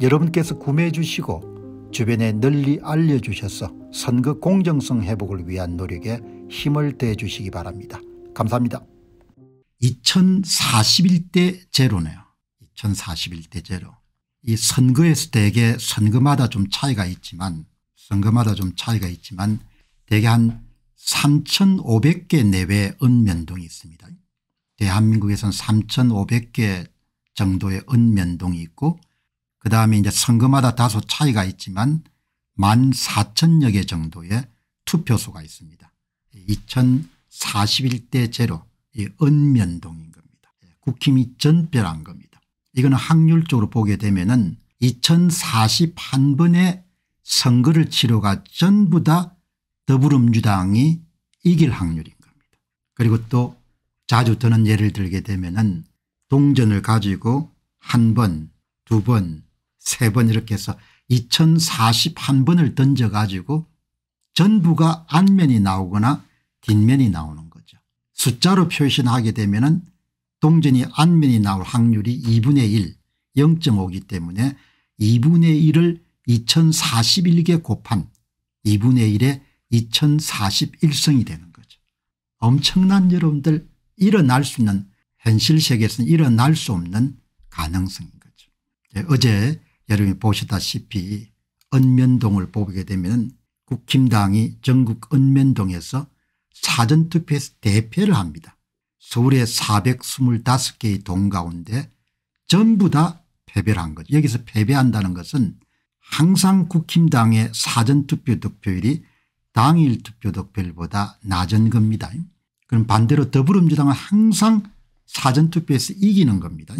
여러분께서 구매해 주시고 주변에 널리 알려주셔서 선거 공정성 회복을 위한 노력에 힘을 대해 주시기 바랍니다. 감사합니다. 2041대 제로네요. 2041대 제로. 이 선거에서 대개 선거마다 좀 차이가 있지만 선거마다 좀 차이가 있지만 대개 한 3,500개 내외의 은면동이 있습니다. 대한민국에서는 3,500개 정도의 은면동이 있고 그다음에 이제 선거마다 다소 차이가 있지만 1만 4천여 개 정도의 투표소가 있습니다. 2041대 제로 이 은면동인 겁니다. 예, 국힘이 전별한 겁니다. 이거는 확률적으로 보게 되면은 2041번의 선거를 치러가 전부 다 더불어민주당이 이길 확률인 겁니다. 그리고 또 자주 드는 예를 들게 되면은 동전을 가지고 한 번, 두 번, 세번 이렇게 해서 2041번을 던져 가지고 전부가 안면이 나오거나 뒷면이 나오는 거죠. 숫자로 표시하게 되면 은 동전이 안면이 나올 확률이 2분의 1 0.5이기 때문에 2분의 1을 2041개 곱한 2분의 1에 2041성이 되는 거죠. 엄청난 여러분들 일어날 수 있는 현실 세계에서는 일어날 수 없는 가능성인 거죠. 네, 어제 여러분이 보시다시피 은면동을 뽑게 되면 국힘당이 전국 은면동에서 사전투표에서 대표를 합니다. 서울의 425개의 동 가운데 전부 다 패배를 한 거죠. 여기서 패배한다는 것은 항상 국힘당의 사전투표 득표율이 당일 투표 득표율보다 낮은 겁니다. 그럼 반대로 더불어민주당은 항상 사전투표에서 이기는 겁니다.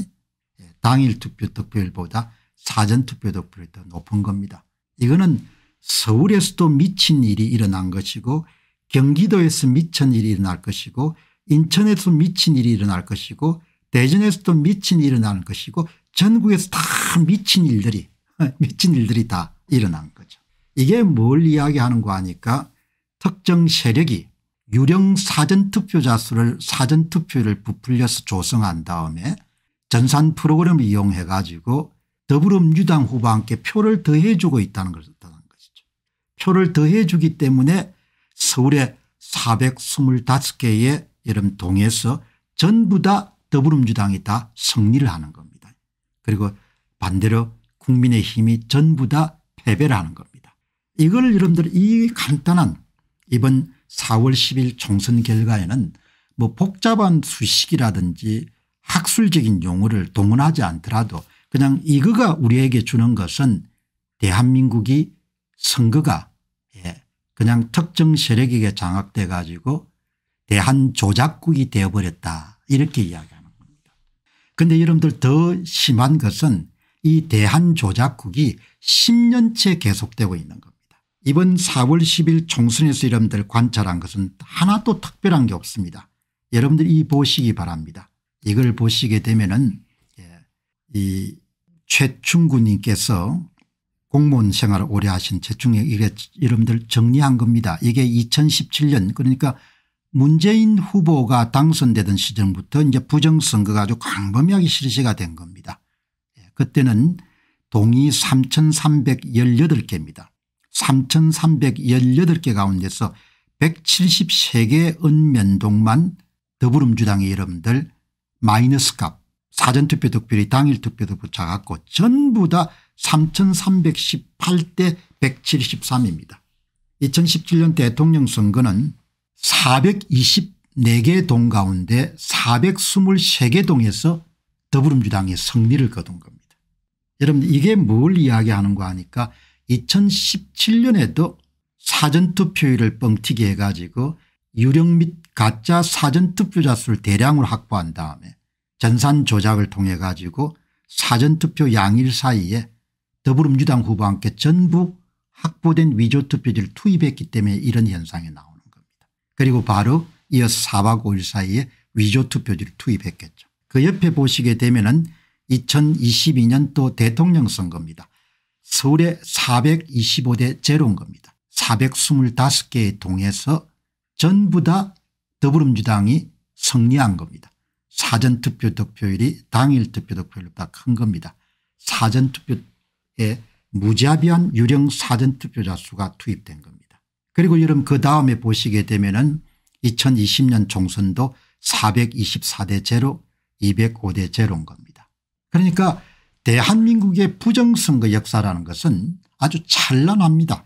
예, 당일 투표 득표율보다 사전투표도 불이더 높은 겁니다. 이거는 서울에서도 미친 일이 일어난 것이고 경기도에서 미친 일이 일어날 것이고 인천에서 미친 일이 일어날 것이고 대전에서도 미친 일이 일어날 것이고 전국에서 다 미친 일들이 미친 일들이 다 일어난 거죠. 이게 뭘 이야기하는 거 하니까 특정 세력이 유령 사전투표자 수를 사전투표를 부풀려서 조성한 다음에 전산 프로그램을 이용해 가지고 더불어민주당 후보와 함께 표를 더해 주고 있다는 것이죠 표를 더해 주기 때문에 서울의 425개의 여름 동에서 전부 다 더불어민주당이 다 승리를 하는 겁니다. 그리고 반대로 국민의힘이 전부 다 패배를 하는 겁니다. 이걸 여러분들 이 간단한 이번 4월 10일 총선 결과에는 뭐 복잡한 수식이라든지 학술적인 용어를 동원하지 않더라도 그냥 이거가 우리에게 주는 것은 대한민국이 선거가 예, 그냥 특정 세력에게 장악돼 가지고 대한조작국이 되어버렸다 이렇게 이야기하는 겁니다. 그런데 여러분들 더 심한 것은 이 대한조작국이 10년째 계속되고 있는 겁니다. 이번 4월 10일 총선에서 여러분들 관찰한 것은 하나도 특별한 게 없습니다. 여러분들 이 보시기 바랍니다. 이걸 보시게 되면 은이 최충구 님께서 공무원 생활을 오래 하신 최충의 이름들 정리한 겁니다. 이게 2017년 그러니까 문재인 후보가 당선되던 시즌부터 이제 부정선거가 아주 광범위하게 실시가 된 겁니다. 예, 그때는 동이 3318개입니다. 3318개 가운데서 173개 의 읍면동만 더불어민주당의 이름들 마이너스 값 사전투표 득표율이 당일 투표도 붙여갖고 전부 다 3318대 173입니다. 2017년 대통령 선거는 424개 동 가운데 423개 동에서 더불어민주당이 승리를 거둔 겁니다. 여러분 이게 뭘 이야기하는 거 하니까 2017년에도 사전투표율을 뻥튀기 해가지고 유령 및 가짜 사전투표자 수를 대량으로 확보한 다음에 전산 조작을 통해 가지고 사전투표 양일 사이에 더불어민주당 후보와 함께 전부 확보된 위조투표지를 투입했기 때문에 이런 현상이 나오는 겁니다. 그리고 바로 이어서 4박 5일 사이에 위조투표지를 투입했겠죠. 그 옆에 보시게 되면 은 2022년도 대통령 선거입니다. 서울에 425대 제로인 겁니다. 425개의 동에서 전부 다 더불어민주당이 승리한 겁니다. 사전투표 득표율이 당일 투표 득표율보다 큰 겁니다. 사전투표에 무자비한 유령 사전투표자 수가 투입된 겁니다. 그리고 여러분 그 다음에 보시게 되면 은 2020년 총선도 424대 제로 205대 제로인 겁니다. 그러니까 대한민국의 부정선거 역사라는 것은 아주 찬란합니다.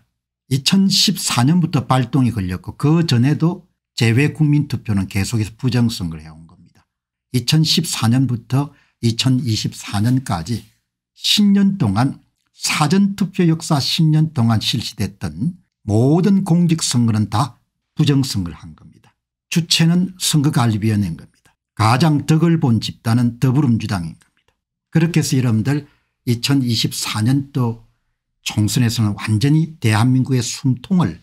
2014년부터 발동이 걸렸고 그 전에도 재외국민투표는 계속해서 부정선거를 해온 2014년부터 2024년까지 10년 동안 사전투표 역사 10년 동안 실시됐던 모든 공직선거는 다 부정선거를 한 겁니다. 주체는 선거관리위원회인 겁니다. 가장 덕을 본 집단은 더불어민주당인 겁니다. 그렇게 해서 여러분들 2024년도 총선에서는 완전히 대한민국의 숨통을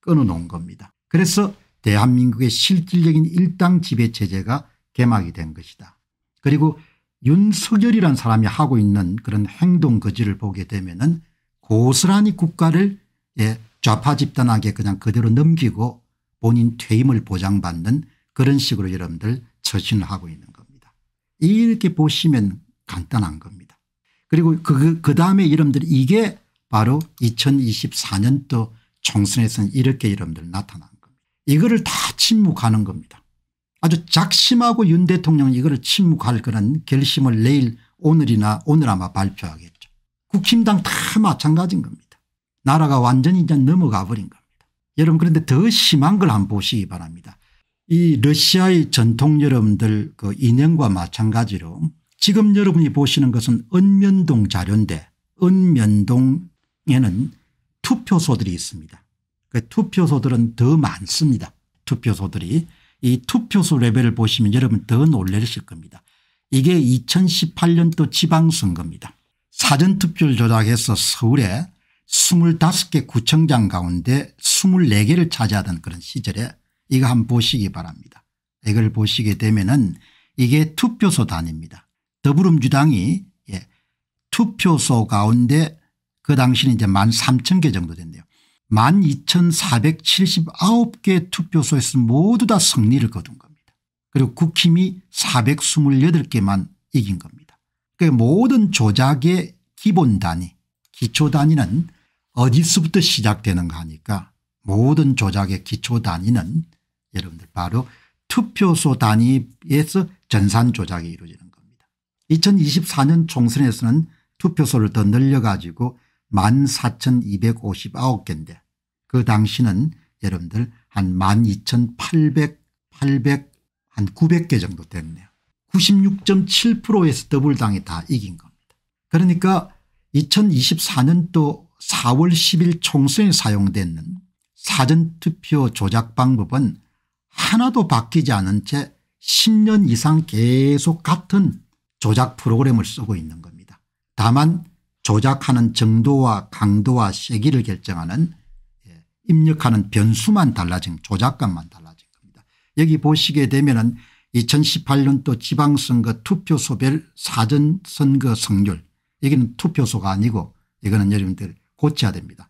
끊어놓은 겁니다. 그래서 대한민국의 실질적인 일당 지배체제가 개막이 된 것이다. 그리고 윤석열이란 사람이 하고 있는 그런 행동 거지를 보게 되면 은 고스란히 국가를 예, 좌파 집단에게 그냥 그대로 넘기고 본인 퇴임을 보장받는 그런 식으로 여러분들 처신을 하고 있는 겁니다. 이렇게 보시면 간단한 겁니다. 그리고 그, 그, 그 다음에 여러분들 이게 바로 2024년도 총선에서는 이렇게 여러분들 나타난 겁니다. 이거를 다 침묵하는 겁니다. 아주 작심하고 윤 대통령은 이거를 침묵할 그런 결심을 내일 오늘이나 오늘 아마 발표하겠죠. 국힘당 다 마찬가지인 겁니다. 나라가 완전히 이제 넘어가 버린 겁니다. 여러분 그런데 더 심한 걸 한번 보시기 바랍니다. 이 러시아의 전통 여러분들 그 인형과 마찬가지로 지금 여러분이 보시는 것은 은면동 자료인데 은면동에는 투표소들이 있습니다. 그 투표소들은 더 많습니다. 투표소들이 이 투표수 레벨을 보시면 여러분 더 놀라실 겁니다. 이게 2018년도 지방선거입니다. 사전투표를 조작해서 서울에 25개 구청장 가운데 24개를 차지하던 그런 시절에 이거 한번 보시기 바랍니다. 이걸 보시게 되면은 이게 투표소 단입니다. 위 더불어민주당이 예, 투표소 가운데 그 당시는 이제 만 3천 개 정도 됐네요 12,479개 투표소에서 모두 다 승리를 거둔 겁니다. 그리고 국힘이 428개만 이긴 겁니다. 그 모든 조작의 기본 단위 기초 단위는 어디서부터 시작되는가 하니까 모든 조작의 기초 단위는 여러분들 바로 투표소 단위에서 전산 조작이 이루어지는 겁니다. 2024년 총선에서는 투표소를 더 늘려가지고 14,259개인데 그 당시는 여러분들 한 12,800, 800, 한 900개 정도 됐네요. 96.7%에서 더블당이 다 이긴 겁니다. 그러니까 2024년도 4월 10일 총선에 사용되는 사전투표 조작 방법은 하나도 바뀌지 않은 채 10년 이상 계속 같은 조작 프로그램을 쓰고 있는 겁니다. 다만 조작하는 정도와 강도와 세기를 결정하는 예, 입력하는 변수만 달라진 조작감만 달라진 겁니다. 여기 보시게 되면 은 2018년도 지방선거 투표소별 사전선거 성률 여기는 투표소가 아니고 이거는 여러분들 고쳐야 됩니다.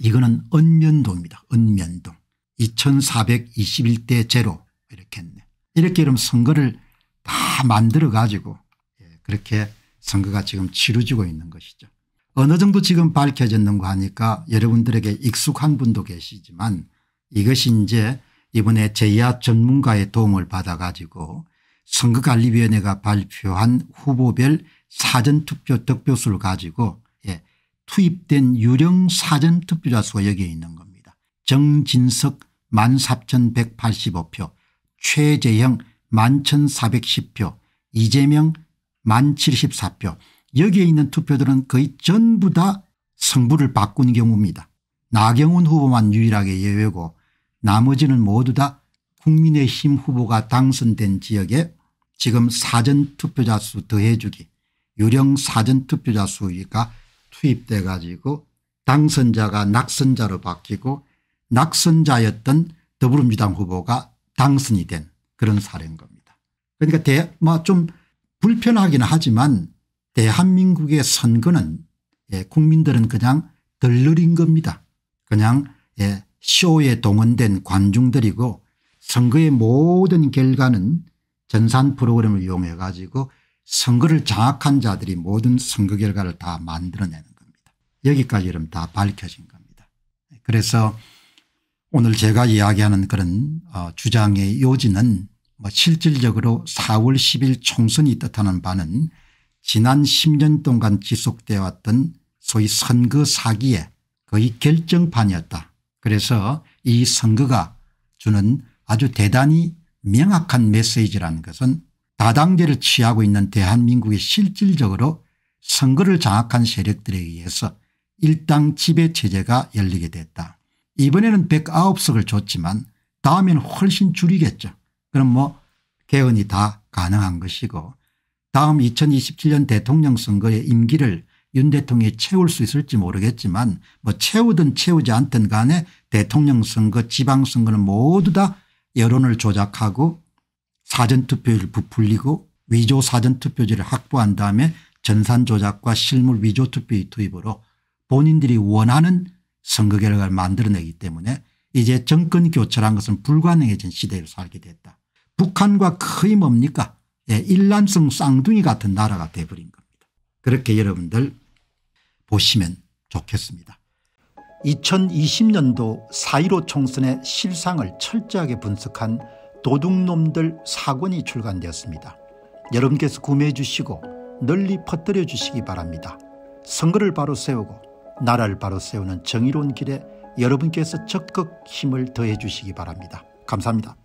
이거는 은면도입니다은면도 2421대 제로 이렇게 했네. 이렇게 여러분 선거를 다 만들어 가지고 예, 그렇게 선거가 지금 치루지고 있는 것이죠. 어느 정도 지금 밝혀졌는가 하니까 여러분들에게 익숙한 분도 계시지만 이것이 이제 이번에 제야 전문가의 도움을 받아 가지고 선거관리위원회가 발표한 후보별 사전투표 득표수를 가지고 예, 투입된 유령 사전투표자 수가 여기에 있는 겁니다. 정진석 14,185표 최재형 11,410표 이재명 만 74표 여기에 있는 투표들은 거의 전부 다 성부를 바꾼 경우입니다. 나경원 후보만 유일하게 예외고 나머지는 모두 다 국민의힘 후보가 당선된 지역에 지금 사전투표자 수 더해주기 유령 사전투표자 수가 투입돼 가지고 당선자가 낙선자로 바뀌고 낙선자였던 더불어민주당 후보가 당선이 된 그런 사례인 겁니다. 그러니까 대뭐좀 불편하긴 하지만 대한민국의 선거는 예, 국민들은 그냥 덜르린 겁니다. 그냥 예, 쇼에 동원된 관중들이고 선거의 모든 결과는 전산 프로그램을 이용해 가지고 선거를 장악한 자들이 모든 선거 결과를 다 만들어내는 겁니다. 여기까지 여러분 다 밝혀진 겁니다. 그래서 오늘 제가 이야기하는 그런 어, 주장의 요지는 뭐 실질적으로 4월 10일 총선이 뜻하는 바는 지난 10년 동안 지속되어 왔던 소위 선거 사기에 거의 결정판이었다. 그래서 이 선거가 주는 아주 대단히 명확한 메시지라는 것은 다당제를 취하고 있는 대한민국이 실질적으로 선거를 장악한 세력들에 의해서 일당 지배체제가 열리게 됐다. 이번에는 109석을 줬지만 다음에는 훨씬 줄이겠죠. 그럼 뭐 개헌이 다 가능한 것이고 다음 2027년 대통령 선거의 임기를 윤 대통령이 채울 수 있을지 모르겠지만 뭐 채우든 채우지 않든 간에 대통령 선거 지방선거는 모두 다 여론을 조작하고 사전투표율 을 부풀리고 위조 사전투표지를 확보한 다음에 전산 조작과 실물 위조 투표의 투입으로 본인들이 원하는 선거 결과를 만들어내기 때문에 이제 정권 교체란 것은 불가능해진 시대를 살게 됐다. 북한과 거의 뭡니까 예, 일란성 쌍둥이 같은 나라가 돼버린 겁니다. 그렇게 여러분들 보시면 좋겠습니다. 2020년도 4.15 총선의 실상을 철저하게 분석한 도둑놈들 사권이 출간되었습니다. 여러분께서 구매해 주시고 널리 퍼뜨려 주시기 바랍니다. 선거를 바로 세우고 나라를 바로 세우는 정의로운 길에 여러분께서 적극 힘을 더해 주시기 바랍니다. 감사합니다.